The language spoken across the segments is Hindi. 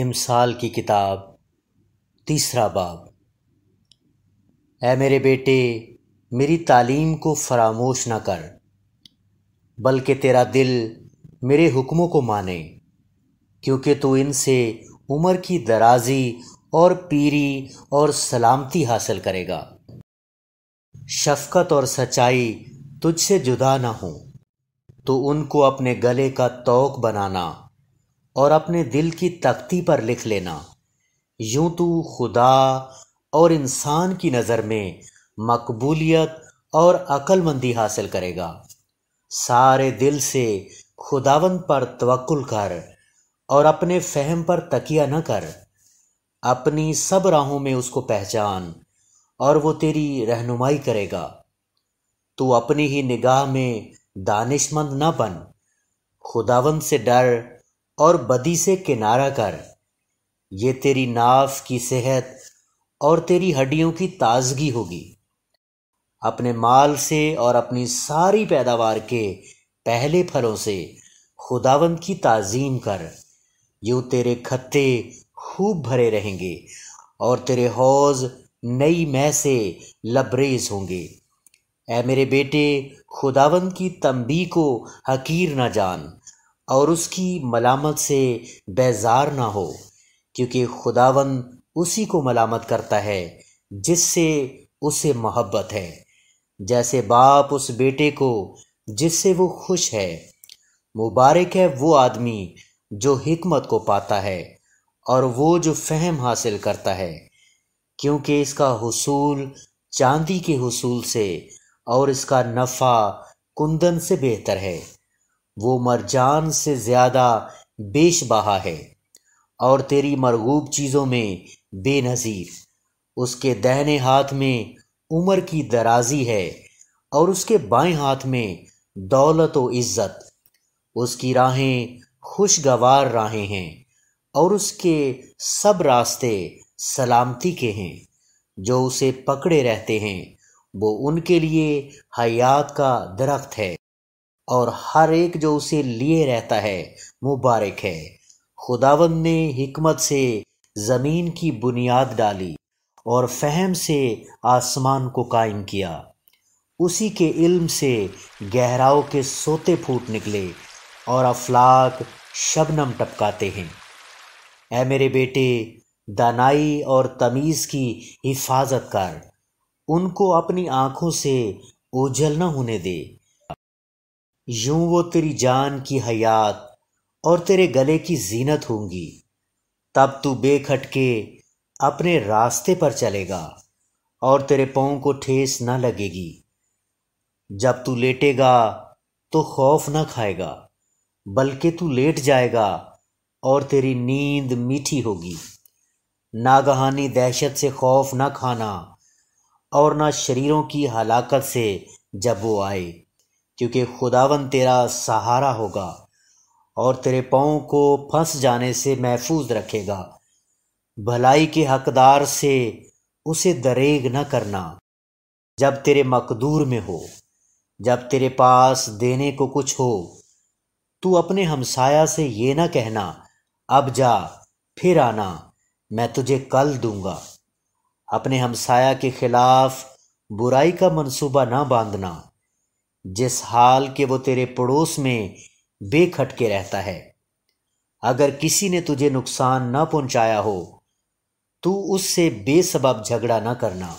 इमसाल की किताब तीसरा बाब ए मेरे बेटे मेरी तालीम को फरामोश न कर बल्कि तेरा दिल मेरे हुक्मों को माने क्योंकि तू इनसे उम्र की दराजी और पीरी और सलामती हासिल करेगा शफकत और सच्चाई तुझसे जुदा ना हो तो उनको अपने गले का तोक बनाना और अपने दिल की तख्ती पर लिख लेना यूं तो खुदा और इंसान की नज़र में मकबूलियत और अक्लमंदी हासिल करेगा सारे दिल से खुदावंद पर तवक्ल कर और अपने फहम पर तकिया न कर अपनी सब राहों में उसको पहचान और वो तेरी रहनुमाई करेगा तू अपनी ही निगाह में दानिशमंद न बन खुदावन से डर और बदी से किनारा कर ये तेरी नाफ की सेहत और तेरी हड्डियों की ताजगी होगी अपने माल से और अपनी सारी पैदावार के पहले फलों से खुदावंद की ताजीम कर यूँ तेरे खत्ते खूब भरे रहेंगे और तेरे हौज नई मह से लबरेज होंगे ऐ मेरे बेटे खुदावंद की तंबी को हकीर न जान और उसकी मलामत से बेजार ना हो क्योंकि खुदावन उसी को मलामत करता है जिससे उसे मोहब्बत है जैसे बाप उस बेटे को जिससे वो खुश है मुबारक है वो आदमी जो हिकमत को पाता है और वो जो फहम हासिल करता है क्योंकि इसका हसूल चांदी के हसूल से और इसका नफ़ा कुंदन से बेहतर है वो मरजान से ज़्यादा बेश बहा है और तेरी मरगूब चीज़ों में बेनज़ीर उसके दहने हाथ में उम्र की दराजी है और उसके बाएं हाथ में दौलत व इज़्ज़त उसकी राहें खुशगवार राहें हैं और उसके सब रास्ते सलामती के हैं जो उसे पकड़े रहते हैं वो उनके लिए हयात का दरख्त है और हर एक जो उसे लिए रहता है मुबारक है खुदावन ने हिकमत से ज़मीन की बुनियाद डाली और फहम से आसमान को कायम किया उसी के इल्म से गहराओं के सोते फूट निकले और अफलाक शबनम टपकाते हैं ए मेरे बेटे दानाई और तमीज़ की हिफाजत कर उनको अपनी आँखों से ओझल न होने दे यूं वो तेरी जान की हयात और तेरे गले की जीनत होंगी तब तू बेखटके अपने रास्ते पर चलेगा और तेरे पाँव को ठेस न लगेगी जब तू लेटेगा तो खौफ न खाएगा बल्कि तू लेट जाएगा और तेरी नींद मीठी होगी नागहानी दहशत से खौफ न खाना और ना शरीरों की हलाकत से जब वो आए क्योंकि खुदावन तेरा सहारा होगा और तेरे पाँव को फंस जाने से महफूज रखेगा भलाई के हकदार से उसे दरेग न करना जब तेरे मकदूर में हो जब तेरे पास देने को कुछ हो तू अपने हमसाया से ये ना कहना अब जा फिर आना मैं तुझे कल दूंगा अपने हमसाया के खिलाफ बुराई का मंसूबा ना बांधना जिस हाल के वो तेरे पड़ोस में बेखटके रहता है अगर किसी ने तुझे नुकसान न पहुंचाया हो तू उससे बेसबब झगड़ा न करना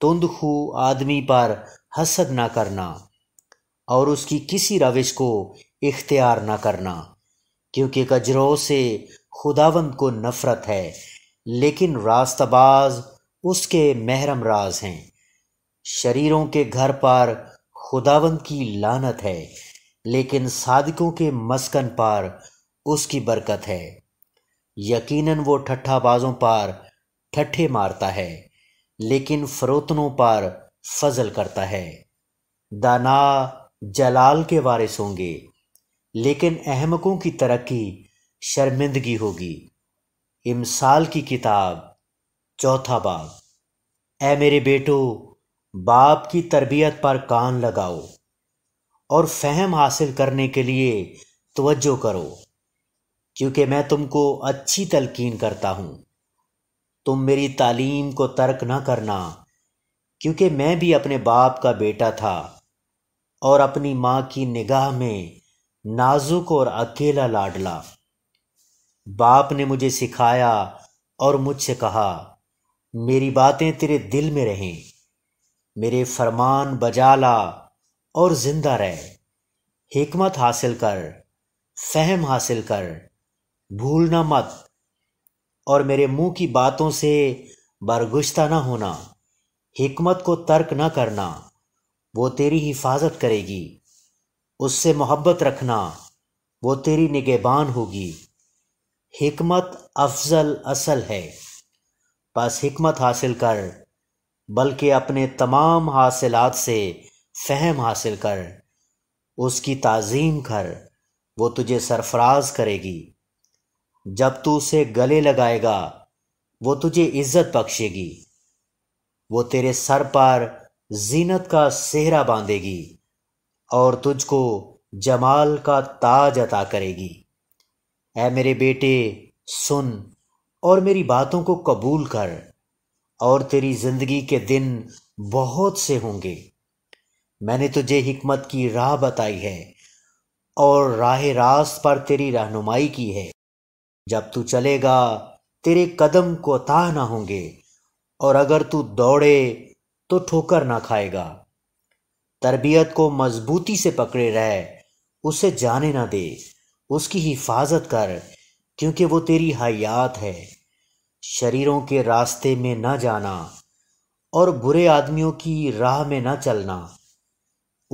तुंदखू आदमी पर हसद ना करना और उसकी किसी रविश को इख्तियार ना करना क्योंकि कजरों से खुदावंद को नफरत है लेकिन रास्तबाज उसके महरम राज हैं शरीरों के घर पर खुदावंद की लानत है लेकिन सादकों के मस्कन पार उसकी बरकत है यकीनन वो ठट्ठाबाजों पार ठट्ठे मारता है लेकिन फरोतनों पर फजल करता है दाना जलाल के वारिस होंगे लेकिन अहमकों की तरक्की शर्मिंदगी होगी इमसाल की किताब चौथा बाब ए मेरे बेटो बाप की तरबियत पर कान लगाओ और फहम हासिल करने के लिए तवज्जो करो क्योंकि मैं तुमको अच्छी तलकीन करता हूँ तुम मेरी तालीम को तर्क न करना क्योंकि मैं भी अपने बाप का बेटा था और अपनी माँ की निगाह में नाजुक और अकेला लाडला बाप ने मुझे सिखाया और मुझसे कहा मेरी बातें तेरे दिल में रहें मेरे फरमान बजा ला और ज़िंदा रह हिकमत हासिल कर फहम हासिल कर भूलना मत और मेरे मुंह की बातों से बरगुश्ता ना होना हिकमत को तर्क ना करना वो तेरी हिफाजत करेगी उससे मोहब्बत रखना वो तेरी निगेबान होगी हिकमत अफजल असल है बस हिकमत हासिल कर बल्कि अपने तमाम हासिलात से फहम हासिल कर उसकी ताज़ीम कर वो तुझे सरफराज करेगी जब तू उसे गले लगाएगा वो तुझे इज्जत बख्शेगी वो तेरे सर पर जीनत का सेहरा बांधेगी और तुझको जमाल का ताज अता करेगी ऐ मेरे बेटे सुन और मेरी बातों को कबूल कर और तेरी ज़िंदगी के दिन बहुत से होंगे मैंने तुझे हिकमत की राह बताई है और राह रास्त पर तेरी रहनुमाई की है जब तू चलेगा तेरे कदम को ताह ना होंगे और अगर तू दौड़े तो ठोकर ना खाएगा तरबियत को मजबूती से पकड़े रह उसे जाने ना दे उसकी हिफाजत कर क्योंकि वो तेरी हयात है शरीरों के रास्ते में न जाना और बुरे आदमियों की राह में न चलना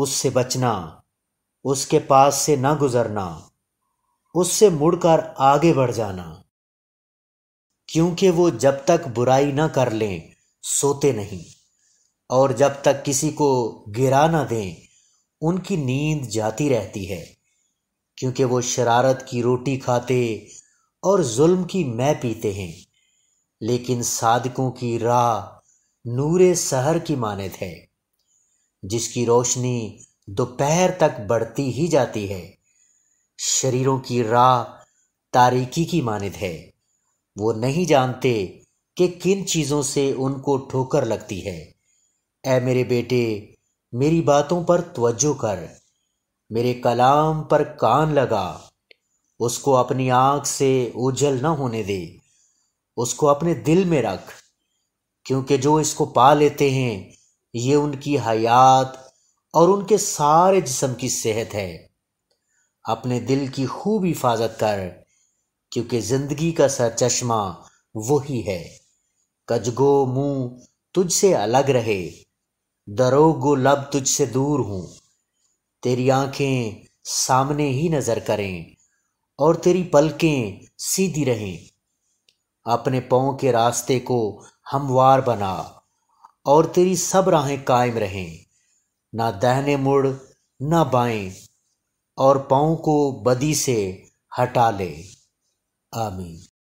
उससे बचना उसके पास से न गुजरना उससे मुड़कर आगे बढ़ जाना क्योंकि वो जब तक बुराई न कर लें सोते नहीं और जब तक किसी को गिरा ना दें उनकी नींद जाती रहती है क्योंकि वो शरारत की रोटी खाते और जुल्म की मैं पीते हैं लेकिन साधकों की राह नूरे सहर की मानद है जिसकी रोशनी दोपहर तक बढ़ती ही जाती है शरीरों की राह तारीकी की मानद है वो नहीं जानते कि किन चीज़ों से उनको ठोकर लगती है ऐ मेरे बेटे मेरी बातों पर तवज्जो कर मेरे कलाम पर कान लगा उसको अपनी आँख से ओझल न होने दे उसको अपने दिल में रख क्योंकि जो इसको पा लेते हैं ये उनकी हयात और उनके सारे जिसम की सेहत है अपने दिल की खूब हिफाजत कर क्योंकि ज़िंदगी का सर चश्मा वही है कजगो मुंह तुझसे अलग रहे दरोगो लब तुझसे दूर हूं तेरी आंखें सामने ही नज़र करें और तेरी पलकें सीधी रहें अपने पाओ के रास्ते को हमवार बना और तेरी सब राहें कायम रहें ना दहने मुड़ ना बाएं और पाओ को बदी से हटा ले आमीन